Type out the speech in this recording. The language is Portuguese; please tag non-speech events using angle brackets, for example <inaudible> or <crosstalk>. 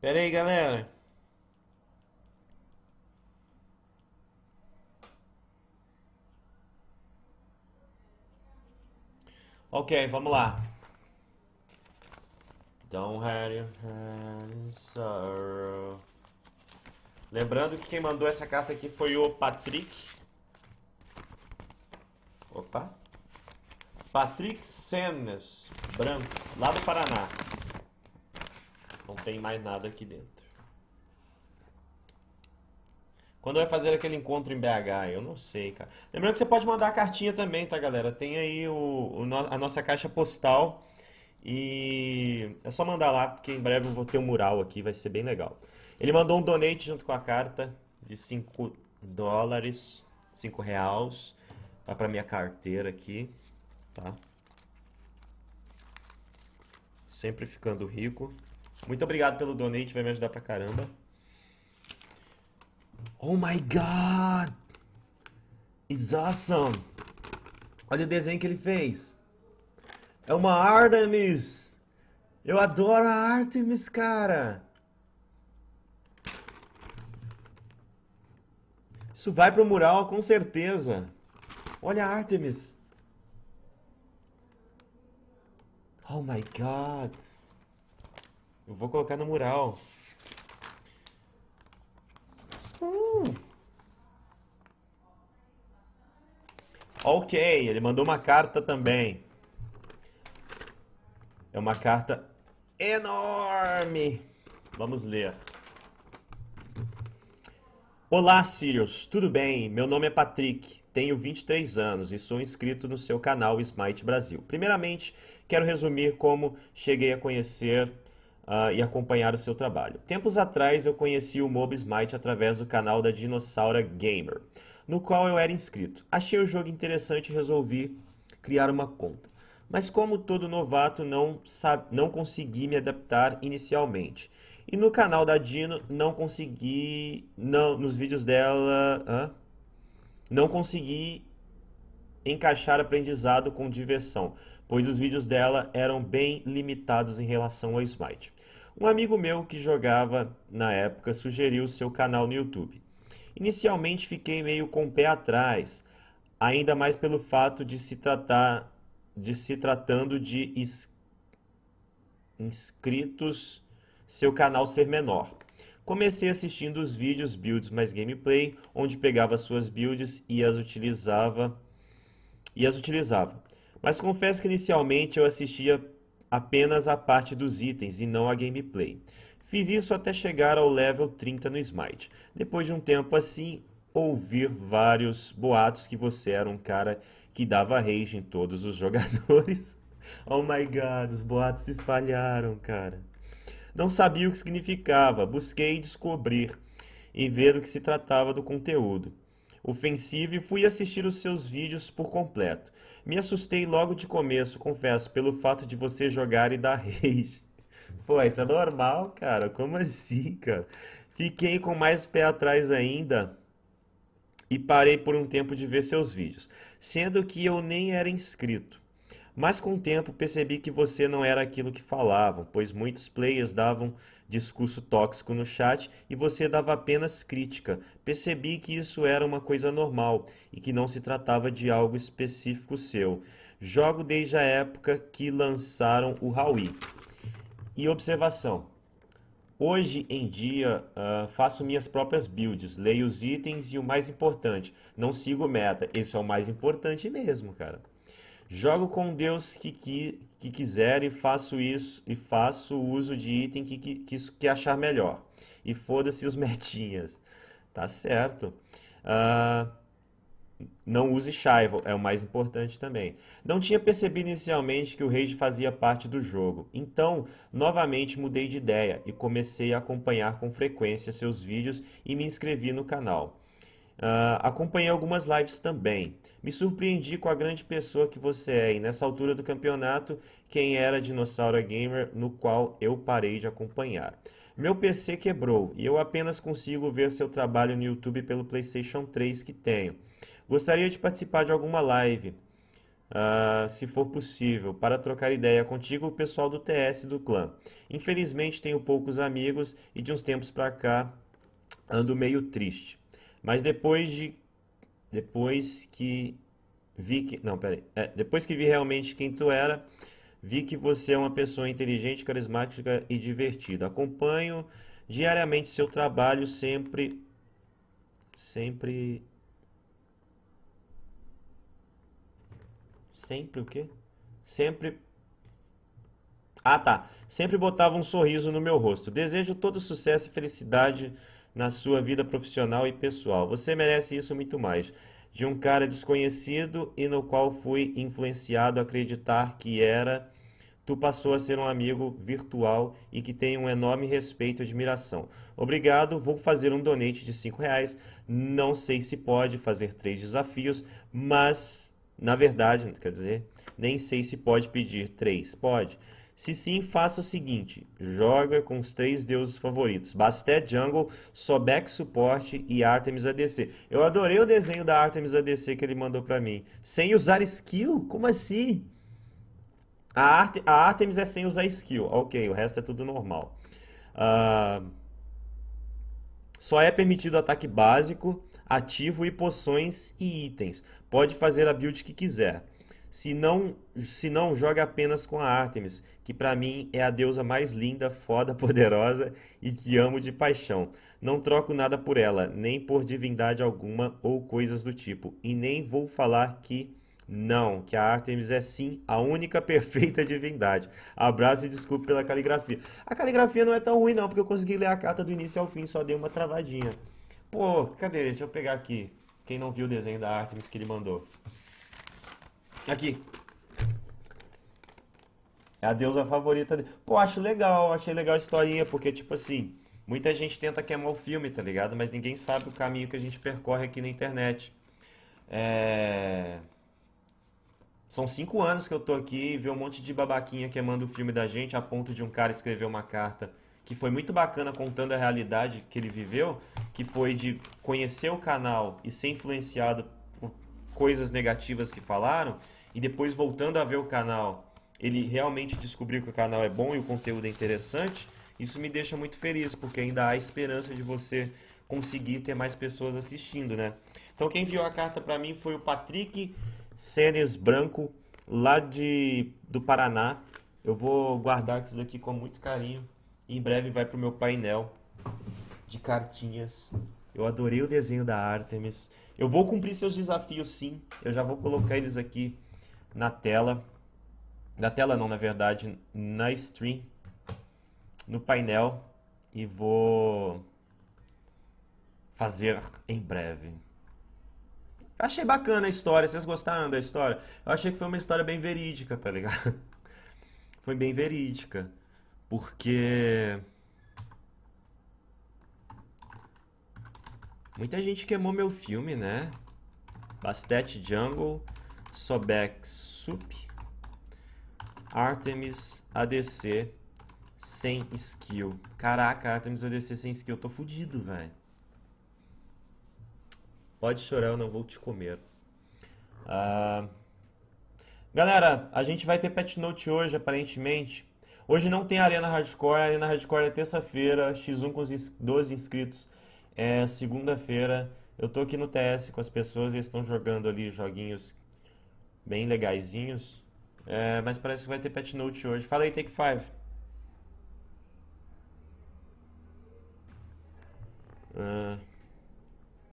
Pera aí, galera. Ok, vamos lá. Don't então, have your hand sorrow. Lembrando que quem mandou essa carta aqui foi o Patrick. Opa. Patrick Sennes, branco, lá do Paraná. Não tem mais nada aqui dentro. Quando vai fazer aquele encontro em BH? Eu não sei, cara. Lembrando que você pode mandar a cartinha também, tá, galera? Tem aí o, o a nossa caixa postal. E é só mandar lá, porque em breve eu vou ter um mural aqui, vai ser bem legal. Ele mandou um donate junto com a carta de 5 dólares, 5 reais. tá pra minha carteira aqui, tá? Sempre ficando rico. Muito obrigado pelo donate, vai me ajudar pra caramba. Oh my god! It's awesome! Olha o desenho que ele fez. É uma Artemis! Eu adoro a Artemis, cara! Isso vai pro mural com certeza. Olha a Artemis! Oh my god! Eu vou colocar no mural. Uh! Ok, ele mandou uma carta também. É uma carta enorme. Vamos ler. Olá, Sirius, tudo bem? Meu nome é Patrick, tenho 23 anos e sou inscrito no seu canal Smite Brasil. Primeiramente, quero resumir como cheguei a conhecer uh, e acompanhar o seu trabalho. Tempos atrás eu conheci o Mob Smite através do canal da Dinossauro Gamer, no qual eu era inscrito. Achei o jogo interessante e resolvi criar uma conta. Mas como todo novato, não, não consegui me adaptar inicialmente. E no canal da Dino, não consegui... Não, nos vídeos dela... Não consegui encaixar aprendizado com diversão, pois os vídeos dela eram bem limitados em relação ao Smite. Um amigo meu que jogava na época sugeriu o seu canal no YouTube. Inicialmente fiquei meio com o pé atrás, ainda mais pelo fato de se tratar de se tratando de is, inscritos, seu canal ser menor. Comecei assistindo os vídeos Builds mais Gameplay, onde pegava suas builds e as utilizava e as utilizava. Mas confesso que inicialmente eu assistia apenas a parte dos itens e não a gameplay. Fiz isso até chegar ao level 30 no Smite. Depois de um tempo assim, ouvir vários boatos que você era um cara que dava rage em todos os <laughs> jogadores. oh my god, os boatos se espalharam, cara. Não sabia o que significava, busquei descobrir e ver o que se tratava do conteúdo ofensiva e fui assistir os seus vídeos por completo. Me assustei logo de começo, confesso, pelo fato de você jogar e dar <laughs> rage. Pô, isso é normal, cara. Como assim, cara? Fiquei com mais pé atrás ainda e parei por um tempo de ver seus vídeos, sendo que eu nem era inscrito. Mas com o tempo percebi que você não era aquilo que falavam, pois muitos players davam discurso tóxico no chat e você dava apenas crítica. Percebi que isso era uma coisa normal e que não se tratava de algo específico seu. Jogo desde a época que lançaram o Raui. E observação. Hoje em dia, uh, faço minhas próprias builds, leio os itens e o mais importante, não sigo meta. Isso é o mais importante mesmo, cara. Jogo com Deus que, que, que quiser e faço isso e faço uso de item que, que, que, que achar melhor. E foda-se os <laughs> metinhas. Tá certo. Uh, não use Shival, é o mais importante também. Não tinha percebido inicialmente que o Rage fazia parte do jogo, então novamente mudei de ideia e comecei a acompanhar com frequência seus vídeos e me inscrevi no canal. Uh, acompanhei algumas lives também. Me surpreendi com a grande pessoa que você é, e nessa altura do campeonato, quem era Dinossauro é Gamer, no qual eu parei de acompanhar. Meu PC quebrou e eu apenas consigo ver seu trabalho no YouTube pelo PlayStation 3 que tenho. Gostaria de participar de alguma live, uh, se for possível, para trocar ideia contigo o pessoal do TS do clã. Infelizmente tenho poucos amigos e de uns tempos pra cá ando meio triste. Mas depois de. Depois que vi que. Não, peraí. É, depois que vi realmente quem tu era, vi que você é uma pessoa inteligente, carismática e divertida. Acompanho diariamente seu trabalho, sempre. Sempre. Sempre o quê? Sempre. Ah, tá. Sempre botava um sorriso no meu rosto. Desejo todo sucesso e felicidade na sua vida profissional e pessoal. Você merece isso muito mais. De um cara desconhecido e no qual fui influenciado a acreditar que era, tu passou a ser um amigo virtual e que tem um enorme respeito e admiração. Obrigado, vou fazer um donate de 5 reais. Não sei se pode fazer três desafios, mas na verdade, quer dizer, nem sei se pode pedir três. Pode. Se sim, faça o seguinte: joga com os três deuses favoritos: Bastet Jungle, Sobek Suporte e Artemis ADC. Eu adorei o desenho da Artemis ADC que ele mandou pra mim. Sem usar skill? Como assim? A, Arte, a Artemis é sem usar skill. Ok, o resto é tudo normal. Uh, só é permitido ataque básico, ativo e poções e itens. Pode fazer a build que quiser se não, se não joga apenas com a Artemis, que para mim é a deusa mais linda, foda, <laughs> poderosa e que amo de paixão. Não troco nada por ela, nem por divindade alguma ou coisas do tipo, e nem vou falar que não, que a Artemis é sim a única <laughs> perfeita divindade. Abraço e desculpe pela caligrafia. A caligrafia não é tão ruim não, porque eu consegui ler a carta do início ao fim, só dei uma travadinha. Pô, cadê? Deixa eu pegar aqui. Quem não viu o desenho da Artemis que ele mandou. Aqui. É a deusa favorita dele. Pô, acho legal, achei legal a historinha, porque, tipo assim, muita gente tenta queimar o filme, tá ligado? Mas ninguém sabe o caminho que a gente percorre aqui na internet. É... São cinco anos que eu tô aqui e ver um monte de babaquinha queimando o filme da gente a ponto de um cara escrever uma carta que foi muito bacana contando a realidade que ele viveu, que foi de conhecer o canal e ser influenciado coisas negativas que falaram e depois voltando a ver o canal, ele realmente descobriu que o canal é bom e o conteúdo é interessante, isso me deixa muito feliz, porque ainda há esperança de você conseguir ter mais pessoas assistindo, né? Então quem enviou a carta para mim foi o Patrick Ceres Branco, lá de do Paraná. Eu vou guardar isso daqui com muito carinho. e Em breve vai pro meu painel de cartinhas eu adorei o desenho da Artemis. Eu vou cumprir seus desafios, sim. Eu já vou colocar eles aqui na tela. Na tela não, na verdade, na stream. No painel. E vou fazer em breve. Achei bacana a história. Vocês gostaram da história? Eu achei que foi uma história bem verídica, tá ligado? <laughs> Foi bem verídica. Porque Muita gente queimou meu filme, né? Bastet Jungle, Sobek Sup, Artemis ADC sem skill. Caraca, Artemis ADC sem skill, tô fudido, velho. Pode chorar, eu não vou te comer. Uh... Galera, a gente vai ter Pet Note hoje, aparentemente. Hoje não tem Arena Hardcore, Arena Hardcore é terça-feira, X1 com os 12 inscritos é segunda-feira. Eu tô aqui no TS com as pessoas, eles estão jogando ali joguinhos bem legaisinhos. É, mas parece que vai ter pet note hoje. Fala aí, Take five. Uh...